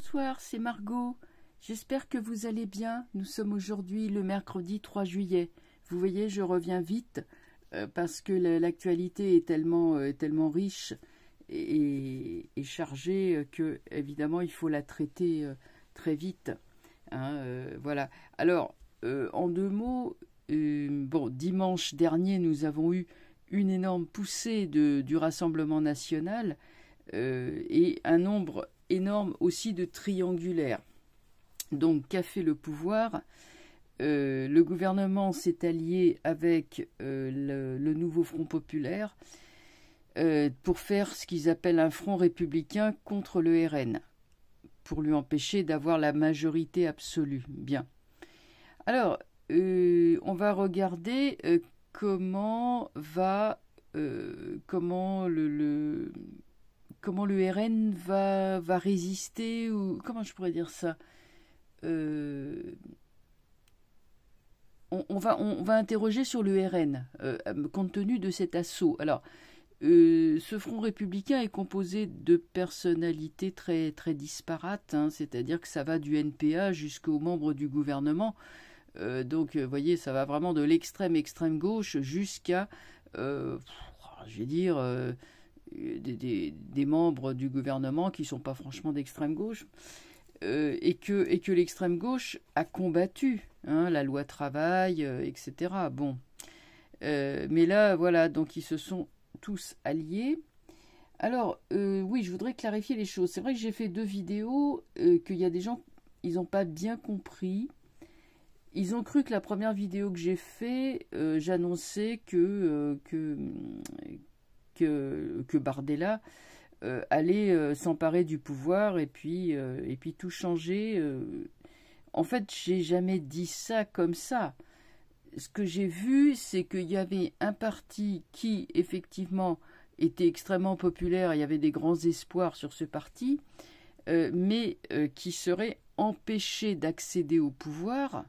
Bonsoir, c'est Margot. J'espère que vous allez bien. Nous sommes aujourd'hui le mercredi 3 juillet. Vous voyez, je reviens vite euh, parce que l'actualité euh, est tellement, riche et, chargée qu'évidemment, euh, que, évidemment, il faut la traiter très vite. Hein, voilà. Alors, en deux mots, bon, dimanche dernier, nous avons eu une énorme poussée du Rassemblement national et un nombre énorme aussi de triangulaire. Donc qu'a fait le pouvoir euh, le gouvernement s'est allié avec euh, le, nouveau Front populaire euh, pour faire ce qu'ils appellent un front républicain contre le RN, pour lui empêcher d'avoir la majorité absolue. Bien. Alors, on va regarder comment va comment le, comment le va, va résister, ou comment je pourrais dire ça euh, on, va, on va interroger sur le euh, euh, compte tenu de cet assaut. Alors, ce front républicain est composé de personnalités très, très disparates, hein, c'est-à-dire que ça va du NPA jusqu'aux membres du gouvernement. donc, vous voyez, ça va vraiment de l'extrême extrême gauche jusqu'à, je vais dire, euh, des, membres du gouvernement qui ne sont pas franchement d'extrême gauche, euh, et que, et que l'extrême gauche a combattu hein, la loi travail, euh, etc. Bon. mais là, voilà, donc ils se sont tous alliés. Alors, oui, je voudrais clarifier les choses. C'est vrai que j'ai fait deux vidéos, qu'il y a des gens, ils n'ont pas bien compris. Ils ont cru que la première vidéo que j'ai fait, j'annonçais que, que, que, Bardella euh, allait euh, s'emparer du pouvoir et puis, euh, tout changer. En fait, j'ai jamais dit ça comme ça. Ce que j'ai vu, c'est qu'il y avait un parti qui, effectivement, était extrêmement populaire, il y avait des grands espoirs sur ce parti, mais qui serait empêché d'accéder au pouvoir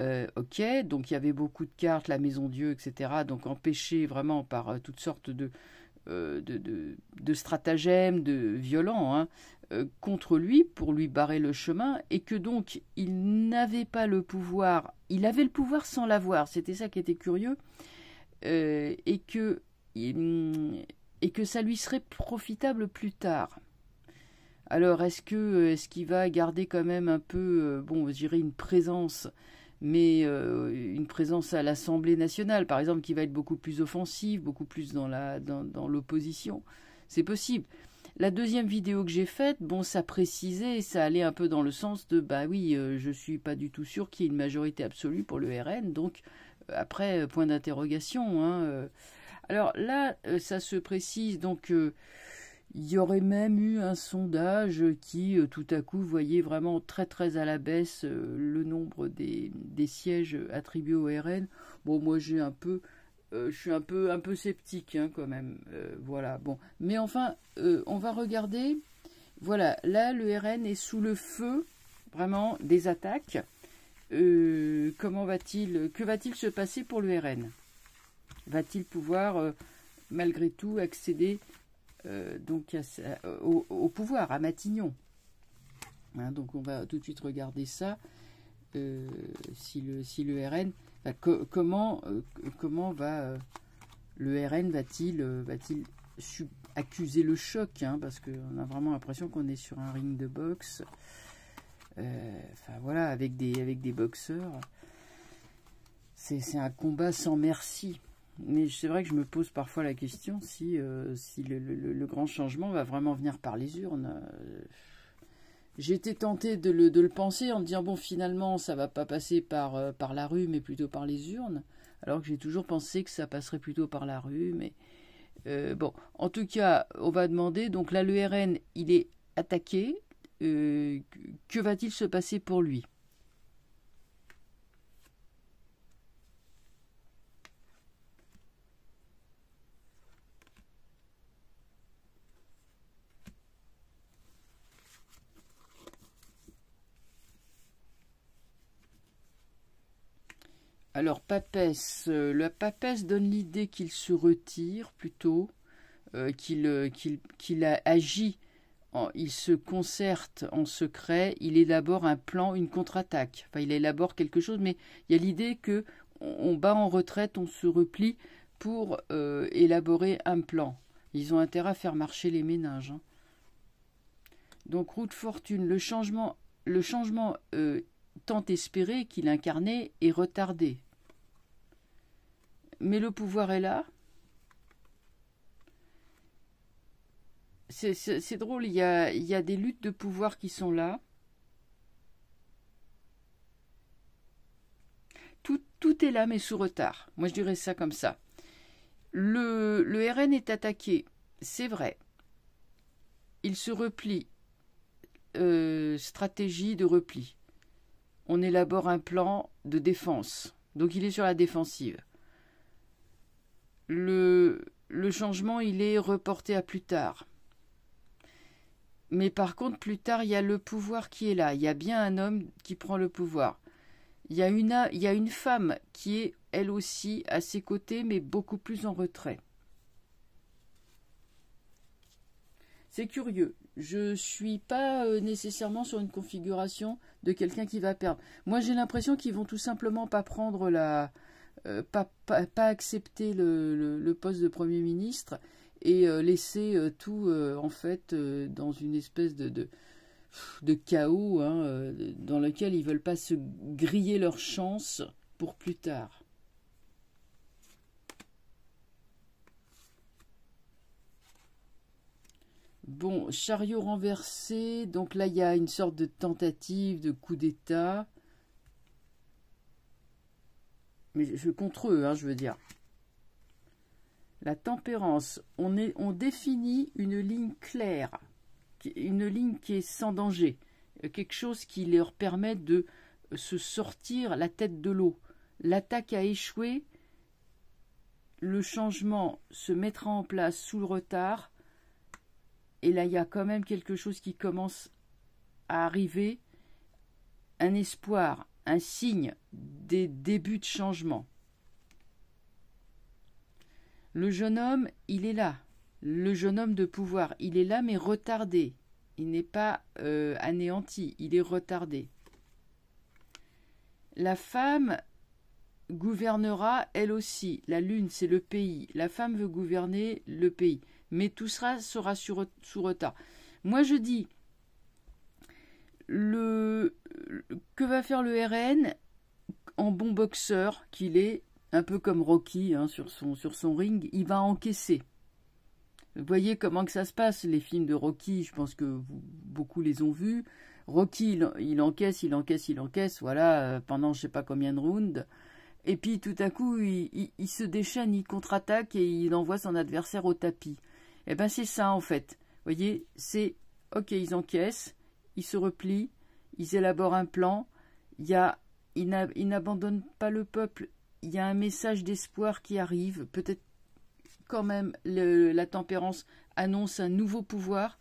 euh, ok, donc il y avait beaucoup de cartes, la maison Dieu, etc. Donc empêché vraiment par euh, toutes sortes euh, de, stratagèmes, de violents, hein, contre lui pour lui barrer le chemin, et que donc il n'avait pas le pouvoir, il avait le pouvoir sans l'avoir, c'était ça qui était curieux, et, que, et que ça lui serait profitable plus tard. Alors est-ce que est-ce qu'il va garder quand même un peu, bon, je dirais une présence mais euh, une présence à l'Assemblée nationale, par exemple, qui va être beaucoup plus offensive, beaucoup plus dans l'opposition. Dans, dans C'est possible. La deuxième vidéo que j'ai faite, bon, ça précisait, ça allait un peu dans le sens de, bah oui, je euh, je suis pas du tout sûr qu'il y ait une majorité absolue pour le RN, donc euh, après, point d'interrogation. Hein, Alors là, ça se précise, donc il y aurait même eu un sondage qui, euh, tout à coup, voyait vraiment très très à la baisse euh, le nombre des, sièges attribués au RN. Bon, moi j'ai un peu, euh, je suis un peu sceptique hein, quand même. voilà. Bon, mais enfin, on va regarder. Voilà, là le RN est sous le feu vraiment des attaques. comment va-t-il Que va-t-il se passer pour le RN Va-t-il pouvoir malgré tout accéder euh, donc, euh, au, pouvoir, à Matignon. Hein, donc on va tout de suite regarder ça. Euh, si, le, si le RN comment comment va le RN va-t-il va-t-il accuser le choc hein, parce qu'on a vraiment l'impression qu'on est sur un ring de boxe enfin voilà avec des avec des boxeurs c'est un combat sans merci mais c'est vrai que je me pose parfois la question si, euh, si le, grand changement va vraiment venir par les urnes. Euh, j'ai été tentée de le, penser en me disant, bon, finalement, ça va pas passer par, euh, par la rue, mais plutôt par les urnes. Alors que j'ai toujours pensé que ça passerait plutôt par la rue, mais... bon, en tout cas, on va demander, donc là, le RN, il est attaqué. que va-t-il se passer pour lui Alors, euh, la papesse donne l'idée qu'il se retire plutôt, euh, qu'il agit, euh, a agi, il se concerte en secret, il élabore un plan, une contre-attaque. Enfin, il élabore quelque chose, mais il y a l'idée que on, bat en retraite, on se replie pour élaborer un plan. Ils ont intérêt à faire marcher les ménages. Hein. Donc, route fortune, le changement, le changement tant espéré qu'il incarnait est retardé mais le pouvoir est là. C'est drôle, il y, a, des luttes de pouvoir qui sont là. Tout, est là, mais sous retard. Moi, je dirais ça comme ça. Le, RN est attaqué, c'est vrai. Il se replie. Euh, stratégie de repli. On élabore un plan de défense. Donc, il est sur la défensive le, changement, il est reporté à plus tard. Mais par contre, plus tard, il y a le pouvoir qui est là. Il y a bien un homme qui prend le pouvoir. Il y a une, il y a une femme qui est, elle aussi, à ses côtés, mais beaucoup plus en retrait. C'est curieux. Je ne suis pas euh, nécessairement sur une configuration de quelqu'un qui va perdre. Moi, j'ai l'impression qu'ils vont tout simplement pas prendre la, euh, pas, accepter le, poste de Premier ministre et euh, laisser euh, tout en fait dans une espèce de, chaos hein, dans lequel ils veulent pas se griller leur chance pour plus tard. Bon, chariot renversé, donc là il y a une sorte de tentative de coup d'État mais je contre eux, hein, je veux dire. La tempérance, on, est, on définit une ligne claire, une ligne qui est sans danger, quelque chose qui leur permet de se sortir la tête de l'eau. L'attaque a échoué, le changement se mettra en place sous le retard, et là il y a quand même quelque chose qui commence à arriver, un espoir, un signe des débuts de changement. Le jeune homme, il est là. Le jeune homme de pouvoir, il est là mais retardé. Il n'est pas euh, anéanti, il est retardé. La femme gouvernera elle aussi. La lune, c'est le pays. La femme veut gouverner le pays. Mais tout sera, sera sur, sous retard. Moi, je dis, le, que va faire le RN en bon boxeur qu'il est, un peu comme Rocky hein, sur, son, sur son ring, il va encaisser. Vous voyez comment que ça se passe, les films de Rocky, je pense que beaucoup les ont vus. Rocky, il, encaisse, il encaisse, il encaisse, voilà, euh, pendant je sais pas combien de rounds. Et puis tout à coup, il, se déchaîne, il contre-attaque et il envoie son adversaire au tapis. et eh ben c'est ça en fait. Vous voyez, c'est ok, ils encaissent, ils se replient, ils élaborent un plan, il y ils n'abandonnent pas le peuple, il y a un message d'espoir qui arrive, peut-être quand même la tempérance annonce un nouveau pouvoir,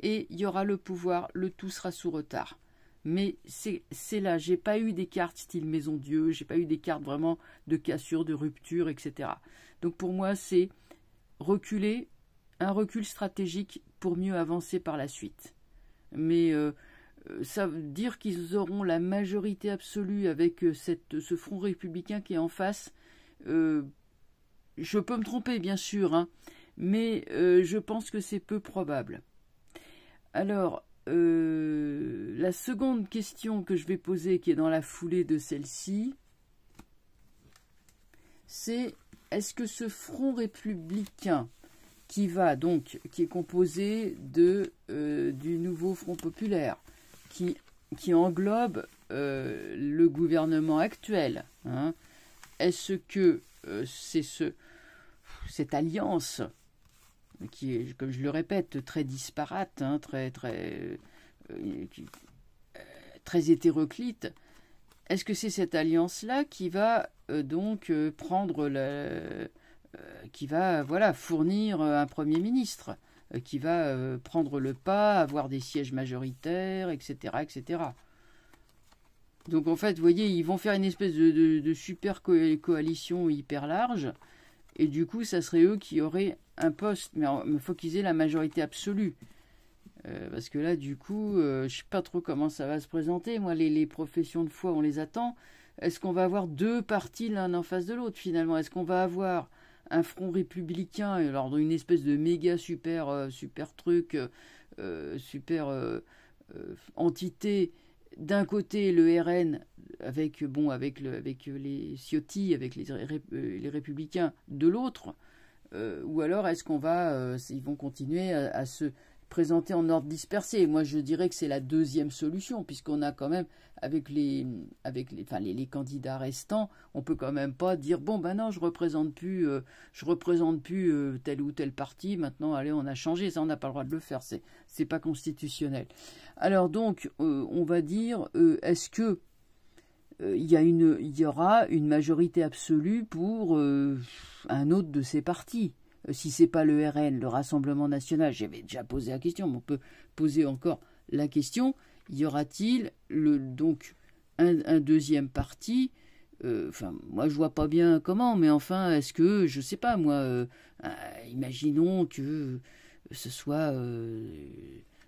et il y aura le pouvoir, le tout sera sous retard. Mais c'est là, j'ai pas eu des cartes style Maison Dieu, j'ai pas eu des cartes vraiment de cassure, de rupture, etc. Donc pour moi, c'est reculer, un recul stratégique pour mieux avancer par la suite. Mais euh, euh, ça veut dire qu'ils auront la majorité absolue avec euh, ce front républicain qui est en face. je peux me tromper, bien sûr, hein, mais je pense que c'est peu probable. Alors, la seconde question que je vais poser, qui est dans la foulée de celle-ci, c'est est-ce que ce front républicain qui va donc, qui est composé de, euh, du nouveau Front populaire, qui, qui englobe euh, le gouvernement actuel. Hein. Est-ce que euh, c'est ce, cette alliance qui est, comme je le répète, très disparate, hein, très, très, très hétéroclite, est-ce que c'est cette alliance-là qui va donc prendre la euh, qui va voilà fournir euh, un Premier ministre, euh, qui va prendre le pas, avoir des sièges majoritaires, etc. etc. Donc en fait, vous voyez, ils vont faire une espèce de, super coalition hyper large, et du coup, ça serait eux qui auraient un poste, mais il faut qu'ils aient la majorité absolue. parce que là, du coup, je je sais pas trop comment ça va se présenter. Moi, les, les professions de foi, on les attend. Est-ce qu'on va avoir deux partis l'un en face de l'autre finalement Est-ce qu'on va avoir un front républicain, alors une espèce de méga super, euh, super truc, euh, euh, super entité. D'un côté, le RN avec bon avec le avec les Ciotti, avec les, républicains. De l'autre, ou alors est-ce qu'on va, ils vont continuer à se présenté en ordre dispersé. Moi, je dirais que c'est la deuxième solution, puisqu'on a quand même, avec les, avec les, les, candidats restants, on peut quand même pas dire bon, ben non, je représente plus, euh, je représente plus euh, tel ou tel parti. Maintenant, allez, on a changé. Ça, on n'a pas le droit de le faire. C'est, c'est pas constitutionnel. Alors donc, euh, on va dire, est-ce que il y, a une, il y aura une majorité absolue pour un autre de ces partis si c'est pas le RN, le Rassemblement national, j'avais déjà posé la question, mais on peut poser encore la question, y aura-t-il donc un, deuxième parti euh, Enfin, moi je vois pas bien comment, mais enfin, est-ce que, je sais pas, moi, euh, euh, imaginons que ce soit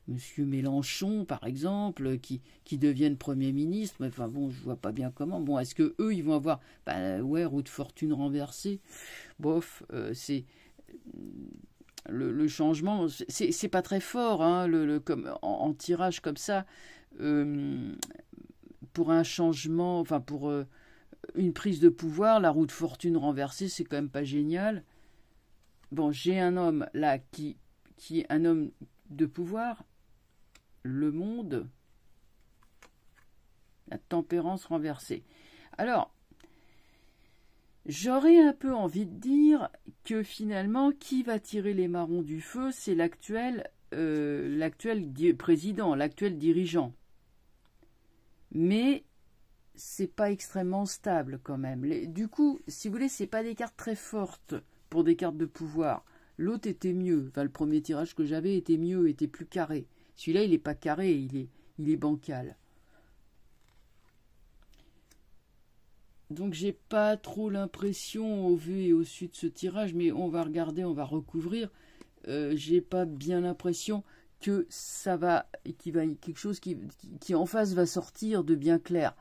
Monsieur Mélenchon, par exemple, qui, devienne Premier ministre, mais enfin bon, je vois pas bien comment. Bon, est-ce que eux, ils vont avoir, ben, ouais, route fortune renversée Bof, c'est le, changement, c'est pas très fort, hein, le, comme, en, tirage comme ça, euh, pour un changement, enfin pour euh, une prise de pouvoir, la roue de fortune renversée, c'est quand même pas génial. Bon, j'ai un homme là qui, qui est un homme de pouvoir, le monde, la tempérance renversée. Alors, J'aurais un peu envie de dire que finalement, qui va tirer les marrons du feu, c'est l'actuel euh, président, l'actuel dirigeant. Mais c'est pas extrêmement stable quand même. du coup, si vous voulez, c'est pas des cartes très fortes pour des cartes de pouvoir. L'autre était mieux. Enfin, le premier tirage que j'avais était mieux, était plus carré. Celui-là, il n'est pas carré, il est bancal. Donc j'ai pas trop l'impression au vu et au su de ce tirage, mais on va regarder, on va recouvrir. Euh, j'ai pas bien l'impression que ça va, qu'il va quelque chose qui, en face va sortir de bien clair.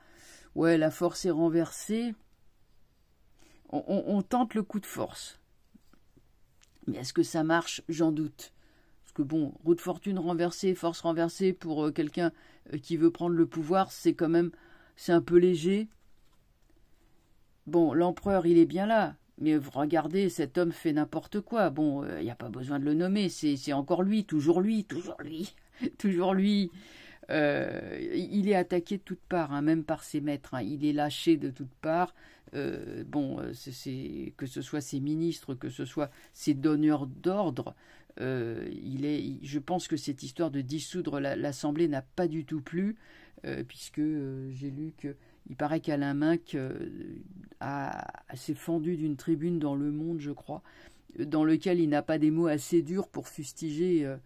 Ouais, la force est renversée. On, tente le coup de force. Mais est-ce que ça marche J'en doute. Parce que bon, route fortune renversée, force renversée pour euh, quelqu'un euh, qui veut prendre le pouvoir, c'est quand même, c'est un peu léger Bon, l'empereur, il est bien là. Mais regardez, cet homme fait n'importe quoi. Bon, il euh, n'y a pas besoin de le nommer. C'est encore lui, toujours lui, toujours lui, toujours lui. Euh, il est attaqué de toutes parts, hein, même par ses maîtres. Hein. il est lâché de toutes parts. Euh, bon, que ce soit ses ministres, que ce soit ses donneurs d'ordre, il est. Je pense que cette histoire de dissoudre l'Assemblée n'a pas du tout plu, puisque j'ai lu que il paraît qu'Alain Minck euh, s'est fendu d'une tribune dans Le Monde, je crois, dans lequel il n'a pas des mots assez durs pour fustiger euh,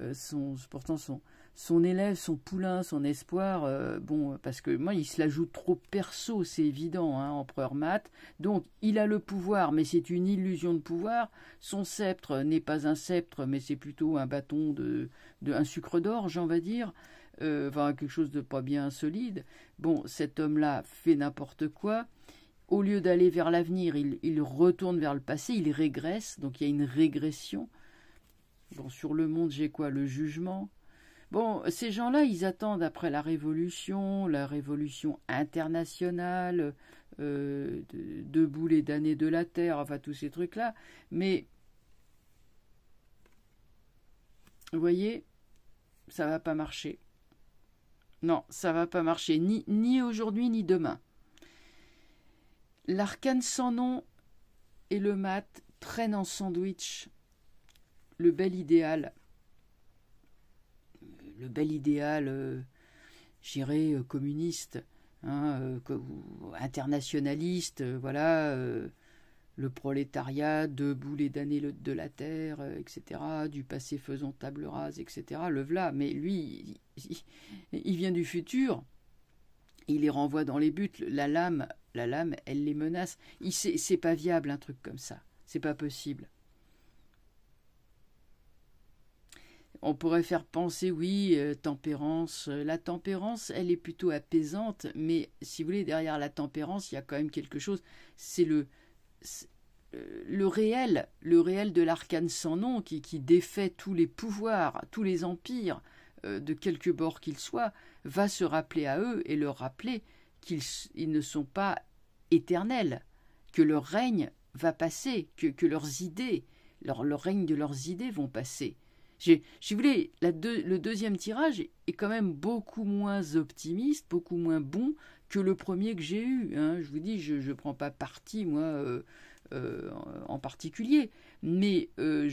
euh, son, pourtant son, son élève, son poulain, son espoir, bon, parce que moi, il se la joue trop perso, c'est évident, hein, empereur mat. Donc, il a le pouvoir, mais c'est une illusion de pouvoir. Son sceptre n'est pas un sceptre, mais c'est plutôt un bâton de, un sucre d'orge, on va dire. Euh, enfin quelque chose de pas bien solide. Bon, cet homme-là fait n'importe quoi. Au lieu d'aller vers l'avenir, il, il, retourne vers le passé, il régresse, donc il y a une régression. Bon, sur le monde, j'ai quoi Le jugement. Bon, ces gens-là, ils attendent après la révolution, la révolution internationale, euh, de, debout les damnés de la terre, enfin tous ces trucs-là. Mais, vous voyez, ça va pas marcher. Non, ça va pas marcher, ni, aujourd'hui ni demain. L'arcane sans nom et le mat prennent en sandwich le bel idéal. Le bel idéal, euh, j'irai euh, communiste, hein, euh, internationaliste, voilà le prolétariat de boulet damnés de la terre, euh, etc., du passé faisant table rase, etc., le v'là. Mais lui, il, vient du futur, il les renvoie dans les buts, la lame, la lame, elle les menace. C'est pas viable un truc comme ça, c'est pas possible. On pourrait faire penser, oui, euh, tempérance. La tempérance, elle est plutôt apaisante, mais si vous voulez, derrière la tempérance, il y a quand même quelque chose. C'est le, le réel, le réel de l'arcane sans nom qui, défait tous les pouvoirs, tous les empires, euh, de quelque bord qu'ils soient, va se rappeler à eux et leur rappeler qu'ils ne sont pas éternels, que leur règne va passer, que, leurs idées, le règne de leurs idées vont passer. Si vous le deuxième tirage est quand même beaucoup moins optimiste, beaucoup moins bon que le premier que j'ai eu. Hein. Je vous dis, je ne prends pas parti, moi, euh, euh, en particulier. Mais euh,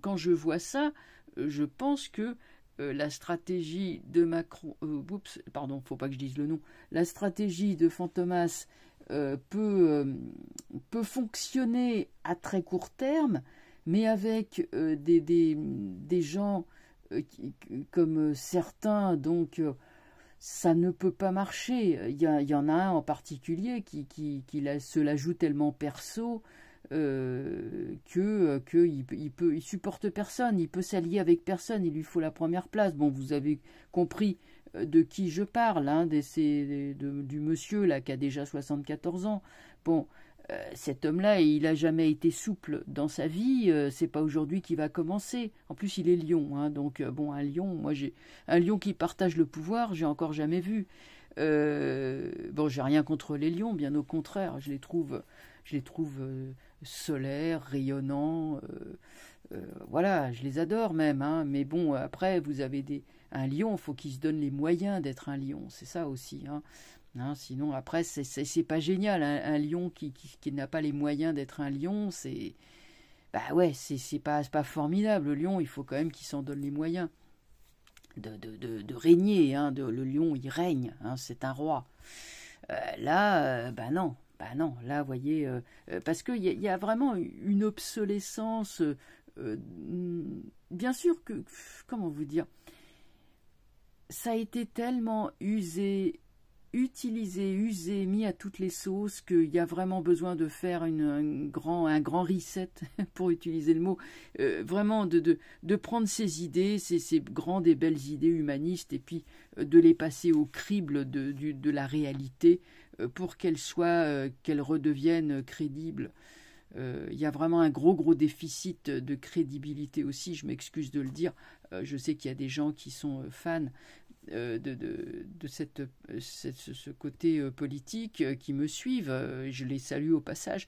quand je vois ça, je pense que la stratégie de Macron... oups, pardon, faut pas que je dise le nom. La stratégie de Fantomas peut, peut fonctionner à très court terme, mais avec des, des, des, gens comme certains, donc ça ne peut pas marcher. Il y, en a un en particulier qui, qui, qui se la joue tellement perso euh, que, que il, peut, il supporte personne, il peut s'allier avec personne, il lui faut la première place. Bon, vous avez compris euh, de qui je parle, hein, du monsieur là qui a déjà 74 ans. Bon, euh, cet homme-là, il n'a jamais été souple dans sa vie. Euh, c'est pas aujourd'hui qu'il va commencer. En plus, il est lion, hein, donc euh, bon, un lion. Moi, j'ai un lion qui partage le pouvoir. J'ai encore jamais vu. bon, j'ai rien contre les lions, bien au contraire. Je les trouve, je les trouve solaires, rayonnants. voilà, je les adore même. Hein, mais bon, après, vous avez des un lion, il faut qu'il se donne les moyens d'être un lion. C'est ça aussi. Hein. Hein, sinon, après, c'est pas génial. Un, lion qui, qui, qui n'a pas les moyens d'être un lion, c'est. Bah ouais, c'est pas, pas formidable. Le lion, il faut quand même qu'il s'en donne les moyens de, de, de, régner. Hein, le lion, il règne, hein, c'est un roi. Euh, là, euh, bah non, bah non, là, vous voyez, euh, parce qu'il y, y, a vraiment une obsolescence. Mm, bien sûr que. Comment vous dire Ça a été tellement usé utilisé, usé, mis à toutes les sauces, qu'il y a vraiment besoin de faire un, grand, un grand reset, pour utiliser le mot, euh, vraiment de, prendre ces idées, ces, grandes et belles idées humanistes, et puis euh, de les passer au crible de, la réalité euh, pour qu'elles soient, qu'elles redeviennent crédibles. Il y a vraiment un gros gros déficit de crédibilité aussi, je m'excuse de le dire. je sais qu'il y a des gens qui sont fans euh, de, de, de cette, euh, ce côté euh, politique qui me suivent. Je les salue au passage.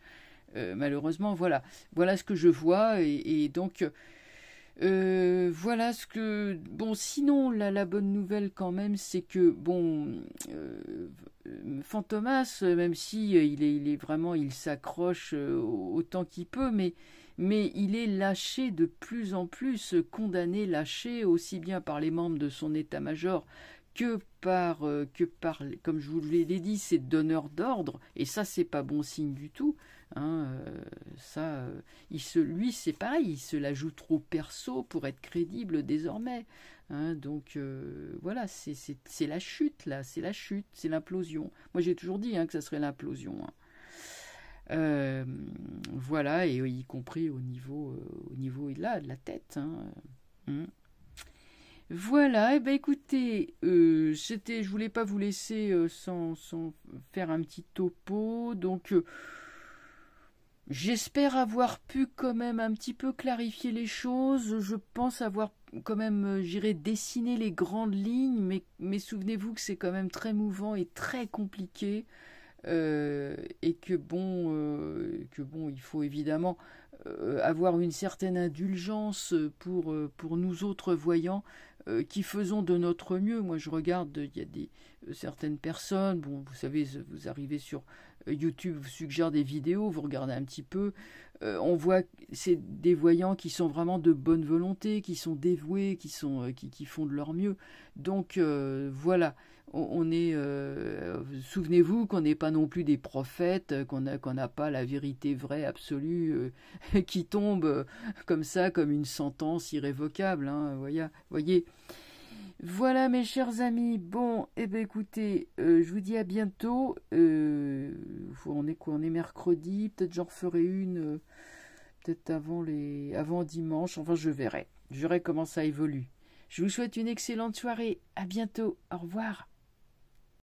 malheureusement, voilà. Voilà ce que je vois. Et, donc, voilà ce que. Bon, sinon, la, la bonne nouvelle quand même, c'est que, bon, Fantomas, même si il est, il est vraiment. Il s'accroche autant qu'il peut, mais mais il est lâché de plus en plus, condamné, lâché aussi bien par les membres de son état-major que par, euh, que par, comme je vous l'ai dit, ses donneurs d'ordre, et ça, c'est pas bon signe du tout. Hein, euh, ça, euh, il se, lui, c'est pareil, il se la joue trop perso pour être crédible désormais. Hein. donc voilà, c'est la chute là, c'est la chute, c'est l'implosion. Moi, j'ai toujours dit hein, que ça serait l'implosion. Hein. Euh, voilà, et euh, y compris au niveau, euh, au niveau là, de la tête. Hein. Mm. Voilà, et eh ben écoutez, c'était, je voulais pas vous laisser sans, faire un petit topo, donc j'espère avoir pu quand même un petit peu clarifier les choses. Je pense avoir quand même, j'irai dessiner les grandes lignes, mais, mais souvenez-vous que c'est quand même très mouvant et très compliqué. Euh, et que bon, euh, que bon, il faut évidemment euh, avoir une certaine indulgence pour, pour nous autres voyants qui faisons de notre mieux. Moi, je regarde, il y a des, certaines personnes, bon, vous savez, vous arrivez sur YouTube, vous suggère des vidéos, vous regardez un petit peu, on voit c'est des voyants qui sont vraiment de bonne volonté, qui sont dévoués, qui, sont, qui, qui font de leur mieux. Donc voilà on est, euh, souvenez-vous qu'on n'est pas non plus des prophètes, euh, qu'on n'a pas la vérité vraie absolue euh, qui tombe comme ça, comme une sentence irrévocable. Hein, voyez, voyez. Voilà mes chers amis, bon, eh ben, écoutez, je vous dis à bientôt. on est On est mercredi, peut-être j'en ferai une, peut-être avant, les, avant dimanche, enfin je verrai. Je verrai comment ça évolue. Je vous souhaite une excellente soirée. À bientôt. Au revoir.